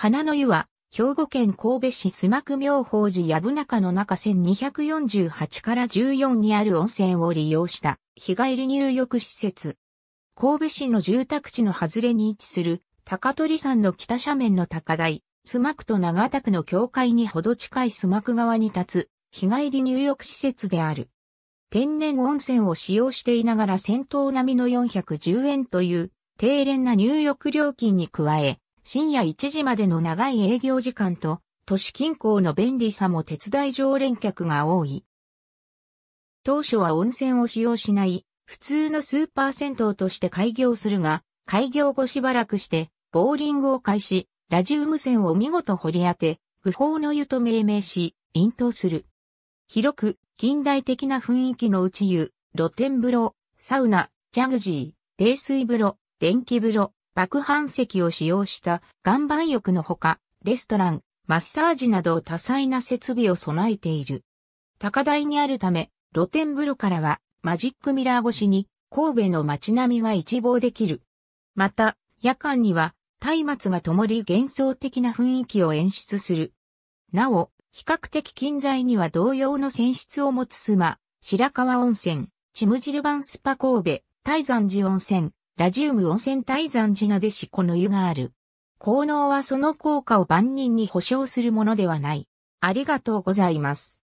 花の湯は、兵庫県神戸市須磨区妙法寺藪中の中1248から14にある温泉を利用した日帰り入浴施設。神戸市の住宅地の外れに位置する高取山の北斜面の高台、須磨区と長田区の境界にほど近い須磨区側に立つ日帰り入浴施設である。天然温泉を使用していながら先頭並みの410円という低廉な入浴料金に加え、深夜1時までの長い営業時間と、都市近郊の便利さも手伝い常連客が多い。当初は温泉を使用しない、普通のスーパー銭湯として開業するが、開業後しばらくして、ボーリングを開始、ラジウム線を見事掘り当て、愚法の湯と命名し、引頭する。広く、近代的な雰囲気の内湯、露天風呂、サウナ、ジャグジー、冷水風呂、電気風呂、爆飯石を使用した岩盤浴のほか、レストラン、マッサージなど多彩な設備を備えている。高台にあるため、露天風呂からはマジックミラー越しに神戸の街並みが一望できる。また、夜間には松明が灯り幻想的な雰囲気を演出する。なお、比較的近在には同様の泉質を持つ妻、白川温泉、チムジルバンスパ神戸、大山寺温泉、ラジウム温泉大山寺なでしこの湯がある。効能はその効果を万人に保証するものではない。ありがとうございます。